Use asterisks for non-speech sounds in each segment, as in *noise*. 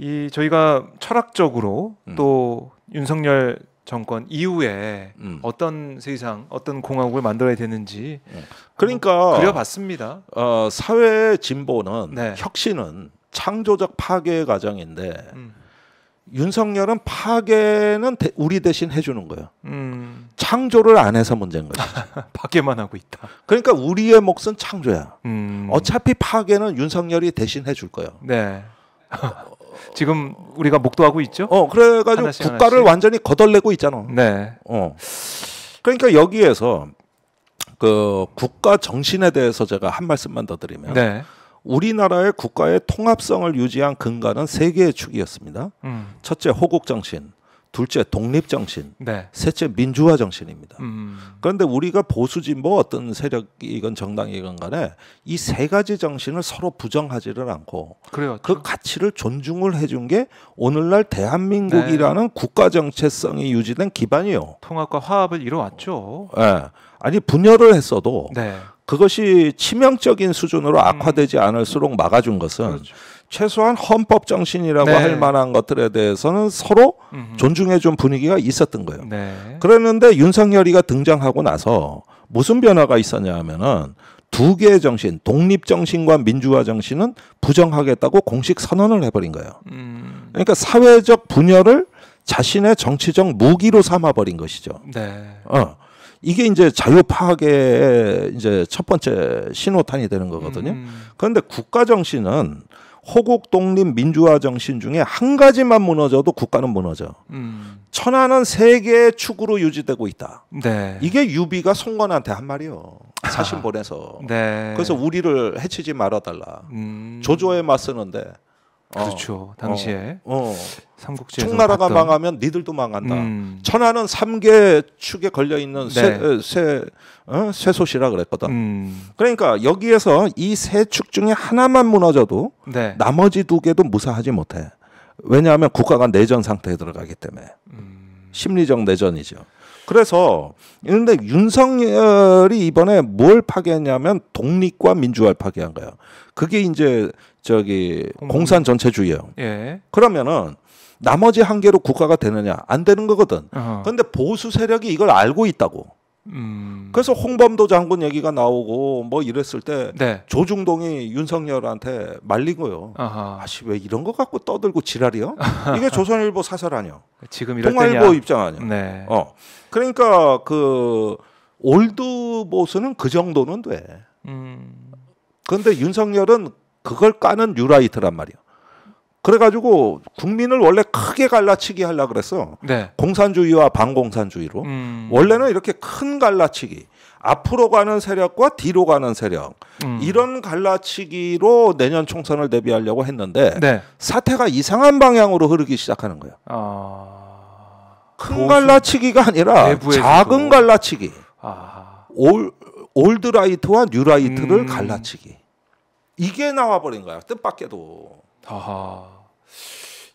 이 저희가 철학적으로 음. 또 윤석열 정권 이후에 음. 어떤 세상, 어떤 공화국을 만들어야 되는지 예. 그러니까 그려봤습니다. 어, 사회 진보는 네. 혁신은 창조적 파괴의 과정인데 음. 윤석열은 파괴는 대, 우리 대신 해주는 거예요. 음. 창조를 안 해서 문제인 거죠. *laughs* 파괴만 하고 있다. 그러니까 우리의 몫은 창조야. 음. 어차피 파괴는 윤석열이 대신 해줄 거예요. 네. 어, 지금 우리가 목도하고 있죠. 어, 그래가지고 하나씩, 국가를 하나씩. 완전히 거덜내고 있잖아. 네. 어. 그러니까 여기에서 그 국가 정신에 대해서 제가 한 말씀만 더 드리면 네. 우리나라의 국가의 통합성을 유지한 근간은 세 개의 축이었습니다. 음. 첫째 호국 정신, 둘째 독립 정신, 네. 셋째 민주화 정신입니다. 음. 그런데 우리가 보수지 뭐 어떤 세력이건 정당이건 간에 이 세 가지 정신을 서로 부정하지를 않고 그래요. 그 가치를 존중을 해준 게 오늘날 대한민국이라는 네. 국가 정체성이 유지된 기반이요. 통합과 화합을 이뤄왔죠. 예. 네. 아니 분열을 했어도 네. 그것이 치명적인 수준으로 음. 악화되지 않을수록 막아준 것은 그렇죠. 최소한 헌법 정신이라고 네. 할 만한 것들에 대해서는 서로 존중해준 분위기가 있었던 거예요. 네. 그랬는데 윤석열이가 등장하고 나서 무슨 변화가 있었냐 하면은 두 개의 정신, 독립 정신과 민주화 정신은 부정하겠다고 공식 선언을 해버린 거예요. 음. 그러니까 사회적 분열을 자신의 정치적 무기로 삼아버린 것이죠. 네. 어. 이게 이제 자유 파괴의 이제 첫 번째 신호탄이 되는 거거든요. 음. 그런데 국가 정신은 호국 독립 민주화 정신 중에 한 가지만 무너져도 국가는 무너져. 음. 천하는 세계의 축으로 유지되고 있다. 네. 이게 유비가 송건한테 한 말이요. 아. 사신 보내서. 네. 그래서 우리를 해치지 말아달라. 음. 조조에 맞서는데 그렇죠. 어. 당시에 어, 어. 삼국지에서 청나라가 봤던. 망하면 니들도 망한다. 음. 천하는 삼계 축에 걸려 있는 쇠쇠 네. 어? 쇠소시라 어, 그랬거든. 음. 그러니까 여기에서 이 세 축 중에 하나만 무너져도 네. 나머지 두 개도 무사하지 못해. 왜냐하면 국가가 내전 상태에 들어가기 때문에 음. 심리적 내전이죠. 그래서 그런데 윤석열이 이번에 뭘 파괴했냐면 독립과 민주화를 파괴한 거예요 그게 이제 저기 공산 전체주의예요. 예. 그러면은 나머지 한 개로 국가가 되느냐 안 되는 거거든. 어 그런데 보수 세력이 이걸 알고 있다고. 음. 그래서 홍범도 장군 얘기가 나오고 뭐 이랬을 때 네. 조중동이 윤석열한테 말린 거요. 아씨 왜 이런 거 갖고 떠들고 지랄이요? 이게 *laughs* 조선일보 사설 아니요. 지금 이럴 동아일보 때냐. 입장 아니요. 네. 어 그러니까 그 올드 보스는 그 정도는 돼. 음. 그런데 음. 윤석열은 그걸 까는 뉴라이트란 말이요. 그래가지고 국민을 원래 크게 갈라치기 하려 그랬어. 네. 공산주의와 반공산주의로. 음. 원래는 이렇게 큰 갈라치기. 앞으로 가는 세력과 뒤로 가는 세력 음. 이런 갈라치기로 내년 총선을 대비하려고 했는데 네. 사태가 이상한 방향으로 흐르기 시작하는 거예요. 아... 큰 보수... 갈라치기가 아니라 작은 갈라치기. 아... 올 올드라이트와 뉴라이트를 음... 갈라치기. 이게 나와버린 거야 뜻밖에도. 아하.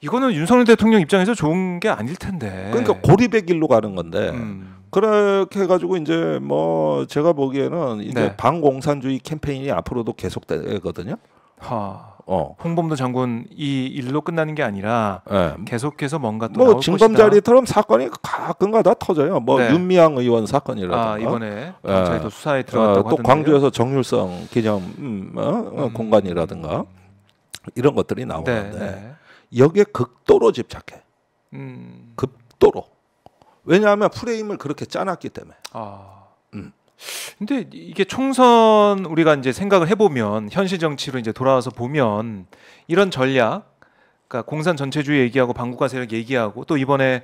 이거는 윤석열 대통령 입장에서 좋은 게 아닐 텐데. 그러니까 고립의 길로 가는 건데. 음. 그렇게 해가지고 이제 뭐 제가 보기에는 이제 네. 반공산주의 캠페인이 앞으로도 계속되거든요. 하. 어. 홍범도 장군 이 일로 끝나는 게 아니라 네. 계속해서 뭔가 또뭐 진검자리처럼 사건이 가끔가다 터져요. 뭐 네. 윤미향 의원 사건이라든가 아, 이번에 네. 예. 저희도 수사에 들어갔다고 어, 또 하던데요. 광주에서 정률성 기념 음, 어? 어 음. 공간이라든가. 이런 것들이 나오는데 네, 네. 여기에 극도로 집착해. 음. 극도로. 왜냐하면 프레임을 그렇게 짜놨기 때문에. 아. 음. 근데 이게 총선 우리가 이제 생각을 해보면 현실 정치로 이제 돌아와서 보면 이런 전략, 그러니까 공산 전체주의 얘기하고 반국가 세력 얘기하고 또 이번에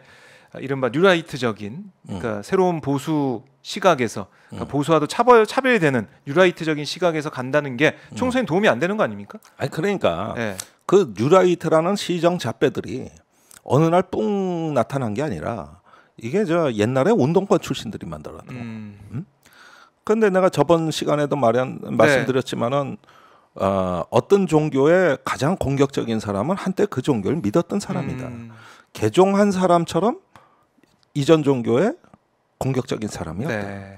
아, 이른바 뉴라이트적인 그러니까 음. 새로운 보수 시각에서 그러니까 음. 보수와도 차별 차별되는 뉴라이트적인 시각에서 간다는 게 음. 총선에 도움이 안 되는 거 아닙니까? 아니 그러니까 네. 그 뉴라이트라는 시정 잡배들이 어느 날 뿡 나타난 게 아니라 이게 저 옛날에 운동권 출신들이 만들었던 거. 음. 음. 근데 내가 저번 시간에도 말한 말씀드렸지만은 어, 어떤 종교의 가장 공격적인 사람은 한때 그 종교를 믿었던 사람이다. 음. 개종한 사람처럼 이전 종교의 공격적인 사람이었다. 네.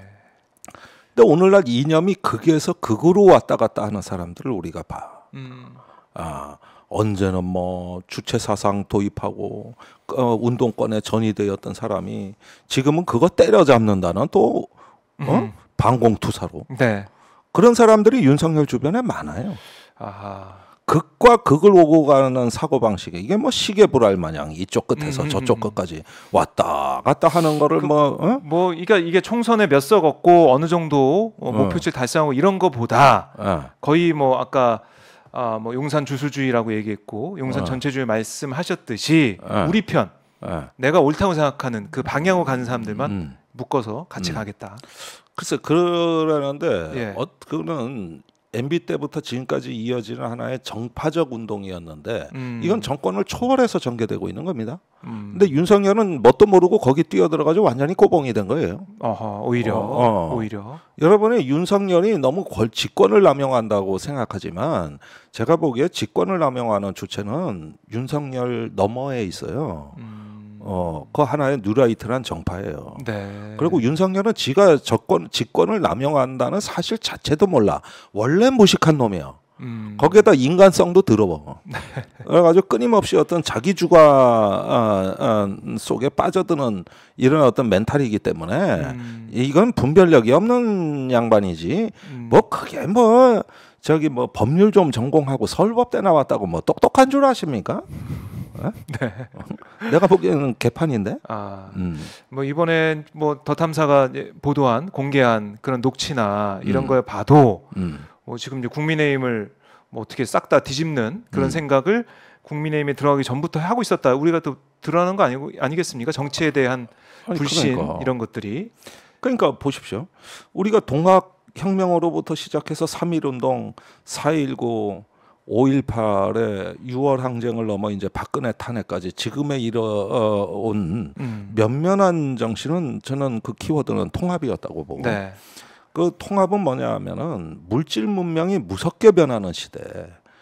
근데 오늘날 이념이 극에서 극으로 왔다 갔다 하는 사람들을 우리가 봐. 음. 아, 언제는 뭐 주체 사상 도입하고 어, 운동권에 전이되었던 사람이 지금은 그거 때려잡는다는 또 어? 음. 방공투사로. 네. 그런 사람들이 윤석열 주변에 많아요. 아하. 극과 극을 오고 가는 사고 방식에 이게 뭐 시계 불알 마냥 이쪽 끝에서 음, 음 저쪽 음, 음. 끝까지 왔다 갔다 하는 거를 그, 뭐 어? 뭐, 그러니까 이게 총선에 몇 석 얻고 어느 정도 어, 목표치 어. 달성하고 이런 거보다 어. 거의 뭐 아까 아, 뭐 용산 주술주의라고 얘기했고 용산 어. 전체주의 말씀하셨듯이 어. 우리 편 내가 옳다고 생각하는 그 방향으로 가는 사람들만 음. 묶어서 같이 가겠다. 글쎄 그러는데 예. 어, 그는 거 MB 때부터 지금까지 이어지는 하나의 정파적 운동이었는데 음. 이건 정권을 초월해서 전개되고 있는 겁니다. 음. 근데 윤석열은 뭣도 모르고 거기 뛰어들어가지고 완전히 꼬봉이 된 거예요. 어허, 오히려 어, 어. 오히려 여러분이 윤석열이 너무 걸 직권을 남용한다고 생각하지만 제가 보기에 직권을 남용하는 주체는 윤석열 너머에 있어요. 음. 어, 그 하나의 뉴라이트란 정파예요. 네. 그리고 윤석열은 지가 적권 직권을 남용한다는 사실 자체도 몰라. 원래 무식한 놈이에요. 음. 거기에다 인간성도 들어와. *laughs* 그래가지고 끊임없이 어떤 자기 주가 어, 어, 속에 빠져드는 이런 어떤 멘탈이기 때문에 음. 이건 분별력이 없는 양반이지. 음. 뭐크게뭐 뭐 저기 뭐 법률 좀 전공하고 서울법대 나왔다고 뭐 똑똑한 줄 아십니까? 어? *laughs* 네. 어? 내가 보기에는 개판인데. 아, 음. 뭐 이번에 뭐더 탐사가 보도한 공개한 그런 녹취나 이런 음. 걸 봐도 음. 뭐 지금 이제 국민의힘을 뭐 어떻게 싹 다 뒤집는 그런 음. 생각을 국민의힘에 들어가기 전부터 하고 있었다. 우리가 또 드러나는 거 아니고 아니겠습니까? 정치에 대한 그러니까. 불신 그러니까. 이런 것들이. 그러니까 보십시오. 우리가 동학 혁명으로부터 시작해서 3.1 운동, 4.19 5.18에 6월 항쟁을 넘어 이제 박근혜 탄핵까지 지금에 이르온 음. 면면한 정신은 저는 그 키워드는 통합이었다고 보고 네. 그 통합은 뭐냐 하면은 물질 문명이 무섭게 변하는 시대.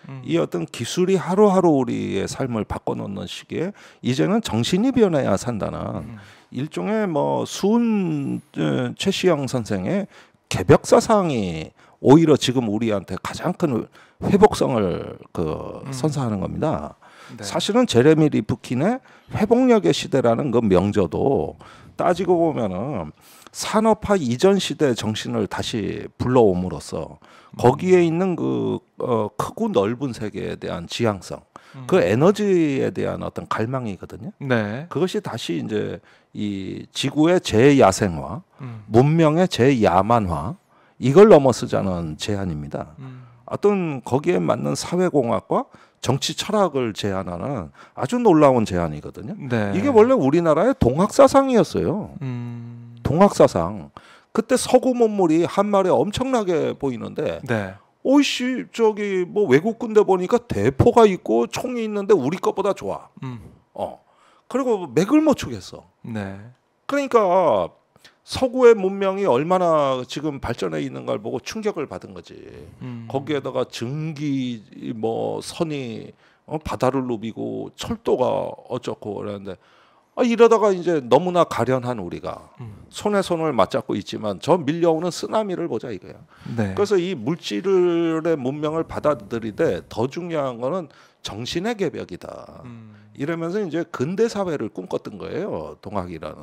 음. 이 어떤 기술이 하루하루 우리의 삶을 바꿔놓는 시기에 이제는 정신이 변해야 산다는 음. 일종의 뭐 수은 어, 최시영 선생의 개벽 사상이 오히려 지금 우리한테 가장 큰 회복성을 그 음. 선사하는 겁니다. 네. 사실은 제레미 리프킨의 회복력의 시대라는 그 명저도 따지고 보면은 산업화 이전 시대의 정신을 다시 불러옴으로써 거기에 음. 있는 그 어, 크고 넓은 세계에 대한 지향성 음. 그 에너지에 대한 어떤 갈망이거든요. 네. 그것이 다시 이제 이 지구의 재야생화, 음. 문명의 재야만화 이걸 넘어서자는 제안입니다. 음. 어떤 거기에 맞는 사회공학과 정치 철학을 제안하는 아주 놀라운 제안이거든요. 네. 이게 원래 우리나라의 동학 사상이었어요. 음. 동학사상 그때 서구 문물이 한말에 엄청나게 보이는데 네. 오이씨 저기 뭐 외국 군대 보니까 대포가 있고 총이 있는데 우리 것보다 좋아. 음. 어 그리고 맥을 못 추겠어. 네. 그러니까 서구의 문명이 얼마나 지금 발전해 있는 걸 보고 충격을 받은 거지. 음. 거기에다가 증기 뭐 선이 어, 바다를 누비고 철도가 어쩌고 그러는데 아, 이러다가 이제 너무나 가련한 우리가 음. 손에 손을 맞잡고 있지만 저 밀려오는 쓰나미를 보자 이거야. 네. 그래서 이 물질의 문명을 받아들이되 더 중요한 거는 정신의 개벽이다. 음. 이러면서 이제 근대 사회를 꿈꿨던 거예요. 동학이라는.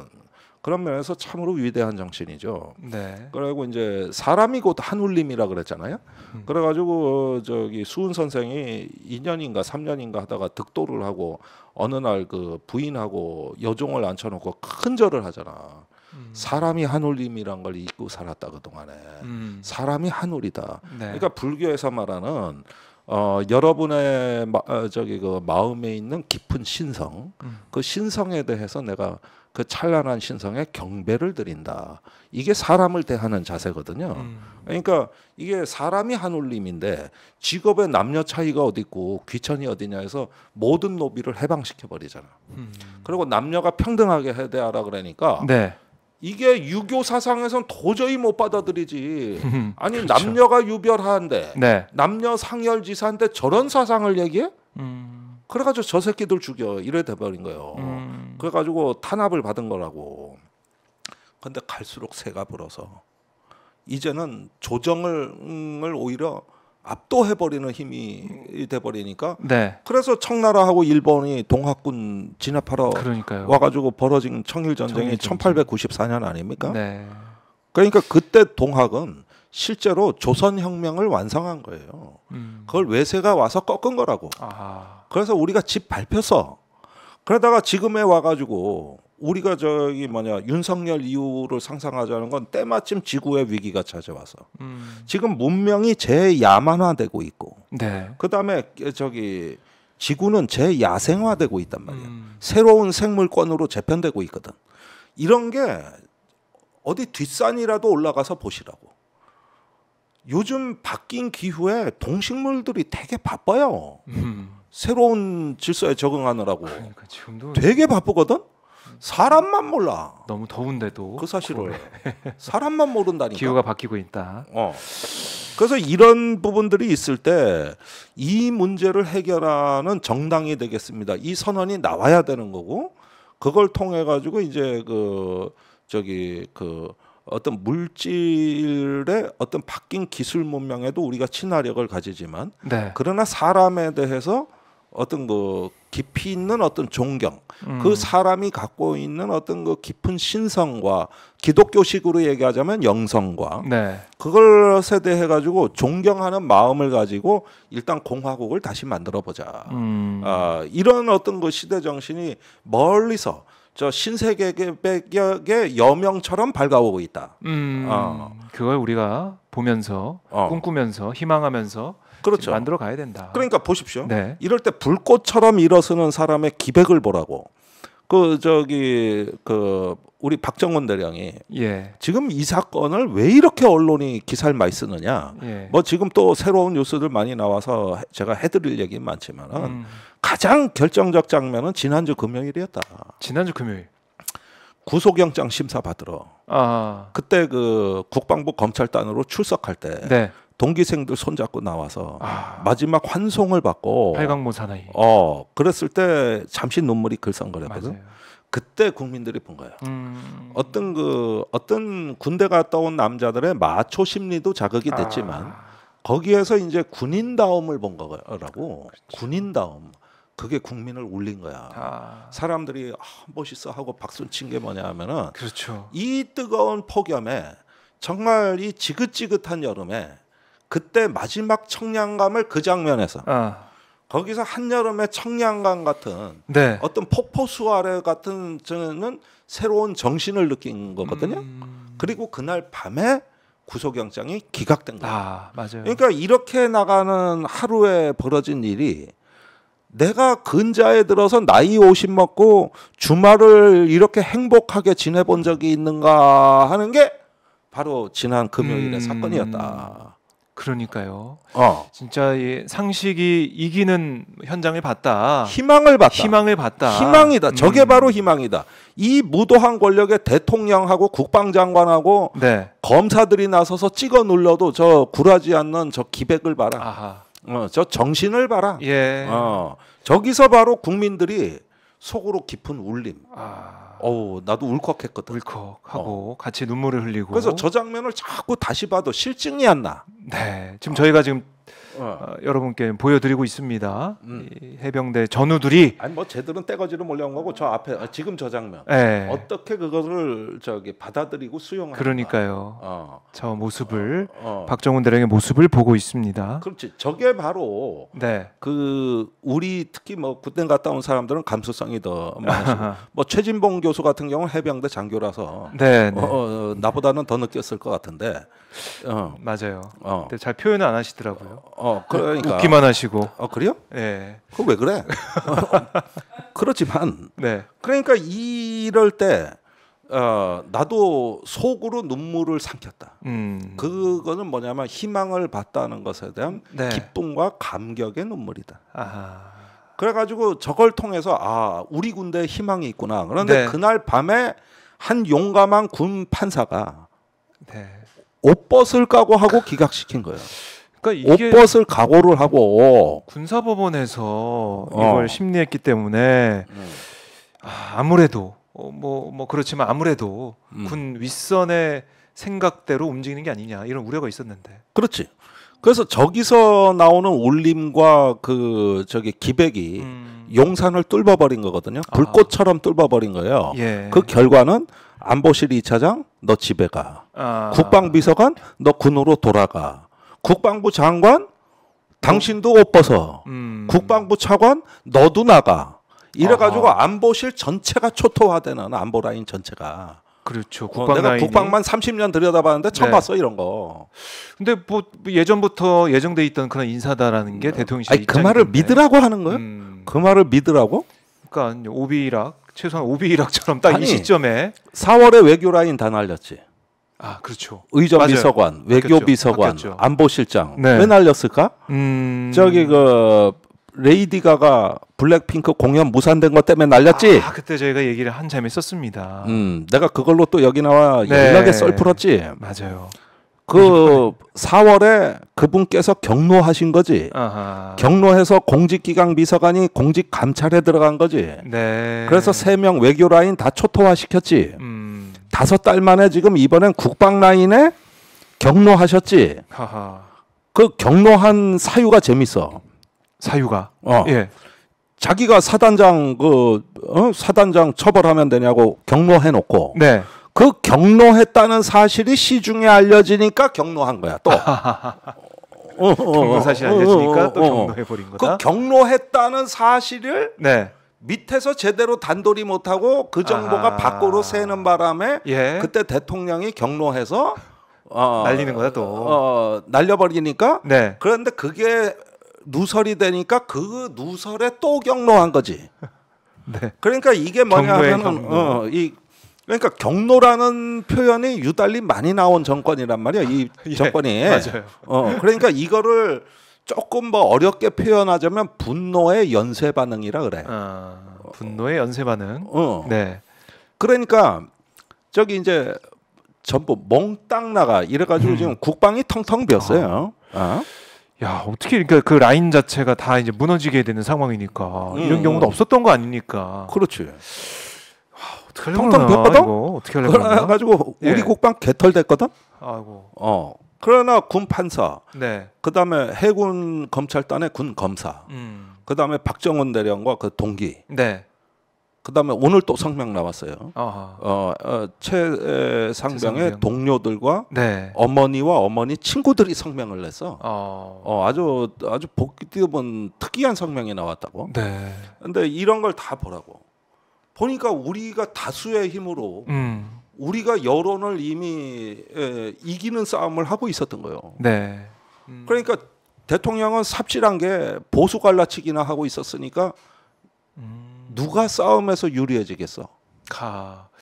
그런 면에서 참으로 위대한 정신이죠. 네. 그리고 이제 사람이 곧 한울림이라 그랬잖아요. 음. 그래가지고 어, 저기 수은 선생이 2년인가 3년인가 하다가 득도를 하고 어느 날 그 부인하고 여종을 앉혀놓고 큰 절을 하잖아. 음. 사람이 한울림이란 걸 잊고 살았다 그 동안에 음. 사람이 한울이다. 네. 그러니까 불교에서 말하는 어, 여러분의 마, 어, 저기 그 마음에 있는 깊은 신성, 음. 그 신성에 대해서 내가 그 찬란한 신성에 경배를 드린다. 이게 사람을 대하는 자세거든요. 음. 그러니까 이게 사람이 한 울림인데 직업의 남녀 차이가 어디 있고 귀천이 어디냐 해서 모든 노비를 해방시켜 버리잖아. 음. 그리고 남녀가 평등하게 해대하라 그러니까 네. 이게 유교 사상에선 도저히 못 받아들이지. *laughs* 아니 그렇죠. 남녀가 유별한데 네. 남녀 상열지사인데 저런 사상을 얘기해? 음. 그래가지고 저 새끼들 죽여 이래 돼버린 거예요. 음. 그래가지고 탄압을 받은 거라고. 근데 갈수록 새가 불어서 이제는 조정을 오히려 압도해버리는 힘이 돼버리니까 네. 그래서 청나라하고 일본이 동학군 진압하러 그러니까요. 와가지고 벌어진 청일 전쟁이 청일전쟁. 1894년 아닙니까? 네. 그러니까 그때 동학은 실제로 조선 혁명을 완성한 거예요. 음. 그걸 외세가 와서 꺾은 거라고. 아하. 그래서 우리가 집밟혀서 그러다가 지금에 와가지고 우리가 저기 뭐냐 윤석열 이후를 상상하자는 건 때마침 지구의 위기가 찾아와서 음. 지금 문명이 재야만화되고 있고 네. 그다음에 저기 지구는 재야생화되고 있단 말이야 음. 새로운 생물권으로 재편되고 있거든 이런 게 어디 뒷산이라도 올라가서 보시라고 요즘 바뀐 기후에 동식물들이 되게 바빠요 음. 새로운 질서에 적응하느라고 그러니까 되게 바쁘거든 사람만 몰라. 너무 더운데도 그 사실을 *laughs* 사람만 모른다니까. 기후가 바뀌고 있다. 어. 그래서 이런 부분들이 있을 때 이 문제를 해결하는 정당이 되겠습니다. 이 선언이 나와야 되는 거고 그걸 통해 가지고 이제 그 저기 그 어떤 물질의 어떤 바뀐 기술 문명에도 우리가 친화력을 가지지만 네. 그러나 사람에 대해서 어떤 그 깊이 있는 어떤 존경, 그 음. 그 사람이 갖고 있는 어떤 그 깊은 신성과 기독교식으로 얘기하자면 영성과 네. 그걸 세대해 가지고 존경하는 마음을 가지고 일단 공화국을 다시 만들어 보자. 음. 아, 이런 어떤 그 시대 정신이 멀리서 저 신세계의 여명처럼 밝아오고 있다. 음, 어. 그걸 우리가 보면서 어. 꿈꾸면서 희망하면서 그렇죠. 만들어 가야 된다. 그러니까 보십시오. 네. 이럴 때 불꽃처럼 일어서는 사람의 기백을 보라고. 그 저기 그 우리 박정원 대령이 예. 지금 이 사건을 왜 이렇게 언론이 기사를 많이 쓰느냐. 예. 뭐 지금 또 새로운 뉴스들 많이 나와서 제가 해드릴 얘기 많지만은 음. 가장 결정적 장면은 지난주 금요일이었다. 지난주 금요일. 구속영장 심사 받으러. 아. 그때 그 국방부 검찰단으로 출석할 때. 네. 동기생들 손잡고 나와서 아. 마지막 환송을 받고 팔강모 사나이. 어 그랬을 때 잠시 눈물이 글썽거렸거든. 맞아요. 그때 국민들이 본 거예요. 음. 어떤 그 어떤 군대 갔다 온 남자들의 마초 심리도 자극이 아. 됐지만 아. 거기에서 이제 군인다움을 본 거라고 그렇 군인다움. 그게 국민을 울린 거야. 아. 사람들이 아, 멋있어 하고 박수 친 게 뭐냐 하면은 그렇죠. 이 뜨거운 폭염에 정말 이 지긋지긋한 여름에 그때 마지막 청량감을 그 장면에서 아. 거기서 한여름의 청량감 같은 네. 어떤 폭포수아래 같은 저는 새로운 정신을 느낀 거거든요. 음... 그리고 그날 밤에 구속영장이 기각된 거예요. 아, 맞아요. 그러니까 이렇게 나가는 하루에 벌어진 일이 내가 근자에 들어서 나이 오십 먹고 주말을 이렇게 행복하게 지내본 적이 있는가 하는 게 바로 지난 금요일의 음... 사건이었다. 그러니까요. 어. 진짜 이 상식이 이기는 현장을 봤다. 희망을 봤다. 희망을 봤다. 희망이다. 저게 음. 바로 희망이다. 이 무도한 권력의 대통령하고 국방장관하고 네. 검사들이 나서서 찍어 눌러도 저 굴하지 않는 저 기백을 봐라. 아하. 어, 저 정신을 봐라. 예. 어, 저기서 바로 국민들이 속으로 깊은 울림. 아. 어우 나도 울컥했거든. 울컥하고 어. 같이 눈물을 흘리고. 그래서 저 장면을 자꾸 다시 봐도 실증이 안 나. 네. 지금 저희가 지금 어. 어. 여러분께 보여드리고 있습니다. 음. 해병대 전우들이 아니 뭐 쟤들은 떼거지로 몰려온 거고 저 앞에 아, 지금 저 장면 네. 어떻게 그것을 저기 받아들이고 수용하는 그러니까요. 어. 저 모습을 어. 어. 박정훈 대령의 모습을 보고 있습니다. 그렇지. 저게 바로 네. 그 우리 특히 뭐 군대 갔다 온 사람들은 감수성이 더많으뭐 *laughs* 최진봉 교수 같은 경우 는 해병대 장교라서 네, 네. 어, 어, 나보다는 더 느꼈을 것 같은데 맞아요. 어. 근데 잘 표현을 안 하시더라고요. 어, 어, 그러니까. 웃기만 하시고. 어, 그래요? 예. 그왜 그래? *laughs* 그렇지만. 네. 그러니까 이럴 때 어, 나도 속으로 눈물을 삼켰다. 음. 그거는 뭐냐면 희망을 봤다는 것에 대한 네. 기쁨과 감격의 눈물이다. 아하. 그래가지고 저걸 통해서 아 우리 군대 희망이 있구나. 그런데 네. 그날 밤에 한 용감한 군 판사가 네. 옷벗을 까고 하고 기각시킨 거예요. 그러니까 이게 옷벗을 각오를 하고 군사법원에서 어. 이걸 심리했기 때문에 음. 아, 무래도 뭐뭐 어, 뭐 그렇지만 아무래도 음. 군 윗선의 생각대로 움직이는 게 아니냐 이런 우려가 있었는데 그렇지 그래서 저기서 나오는 울림과 그 저기 기백이 음. 용산을 뚫어버린 거거든요 아. 불꽃처럼 뚫어버린 거예요 예. 그 결과는 안보실 이차장너 집에 가 아. 국방비서관 너 군으로 돌아가 국방부 장관 당신도 옷 벗어. 음. 국방부 차관 너도 나가. 이래가지고 안보실 전체가 초토화되는 안보 라인 전체가. 그렇죠. 어, 국방 어, 내가 라인이... 국방만 30년 들여다봤는데 처음 네. 봤어 이런 거. 근데 뭐 예전부터 예정돼 있던 그런 인사다라는 게 음. 대통령실 아니, 그 말을 믿으라고 하는 거예요? 음. 그 말을 믿으라고? 그러니까 오비락 최소한 오비락처럼 딱 이 시점에 4월에 외교 라인 다 날렸지. 아, 그렇죠. 의정비서관 외교비서관, 안보실장 네. 왜 날렸을까? 음... 저기 그 레이디 가가 블랙핑크 공연 무산된 것 때문에 날렸지. 아, 그때 저희가 얘기를 한 잠에 썼습니다. 음, 내가 그걸로 또 여기 나와 네. 연락에 썰 풀었지. 맞아요. 그 4월에 그분께서 경로하신 거지. 아하. 경로해서 공직기강 비서관이 공직 감찰에 들어간 거지. 네. 그래서 세 명 외교 라인 다 초토화 시켰지. 음. 다섯 달 만에 지금 이번엔 국방 라인에 경로하셨지. 하하. 그 경로한 사유가 재밌어. 사유가. 어. 예. 자기가 사단장 그 어? 사단장 처벌하면 되냐고 경로해 놓고. 네. 그 경로했다는 사실이 시중에 알려지니까 경로한 거야. 또. *laughs* 어, 어, 어. 경로 사실 알려지니까 또 경로해 버린 거다. 그 경로했다는 사실을 네. 밑에서 제대로 단돌이 못하고 그 정보가 아. 밖으로 새는 바람에 예. 그때 대통령이 경로해서 어, 날리는 거야 또 어, 날려버리니까 네. 그런데 그게 누설이 되니까 그 누설에 또 경로한 거지. *laughs* 네. 그러니까 이게 뭐냐면은 어, 이 그러니까 경로라는 표현이 유달리 많이 나온 정권이란 말이야. 이 *laughs* 예. 정권이. 맞아요. 어, 그러니까 이거를 조금 뭐 어렵게 표현하자면 분노의 연쇄 반응이라 그래. 아, 분노의 연쇄 반응. 어. 네. 그러니까 저기 이제 전부 몽땅 나가 이래가지고 음. 지금 국방이 텅텅 비었어요. 어. 어? 야 어떻게 그러니까 그 라인 자체가 다 이제 무너지게 되는 상황이니까 음. 이런 경우도 없었던 거 아닙니까? 그렇지. 와, 아, 어떻게 텅텅 비었거든. 어떻게 하려고 그래가지고 우리 예. 국방 개털 됐거든. 아이고. 어. 그러나 군 판사, 네. 그 다음에 해군 검찰단의 군 검사, 음. 그 다음에 박정원 대령과 그 동기, 네. 그 다음에 오늘 또 성명 나왔어요. 어 어, 어 최상병의 동료들과 네. 어머니와 어머니 친구들이 성명을 냈어. 어. 어 아주 아주 복귀 뛰어본 특이한 성명이 나왔다고. 네. 근데 이런 걸 다 보라고. 보니까 우리가 다수의 힘으로. 음. 우리가 여론을 이미 에, 예, 이기는 싸움을 하고 있었던 거예요. 네. 음. 그러니까 대통령은 삽질한 게 보수 갈라치기나 하고 있었으니까 음. 누가 싸움에서 유리해지겠어? 가.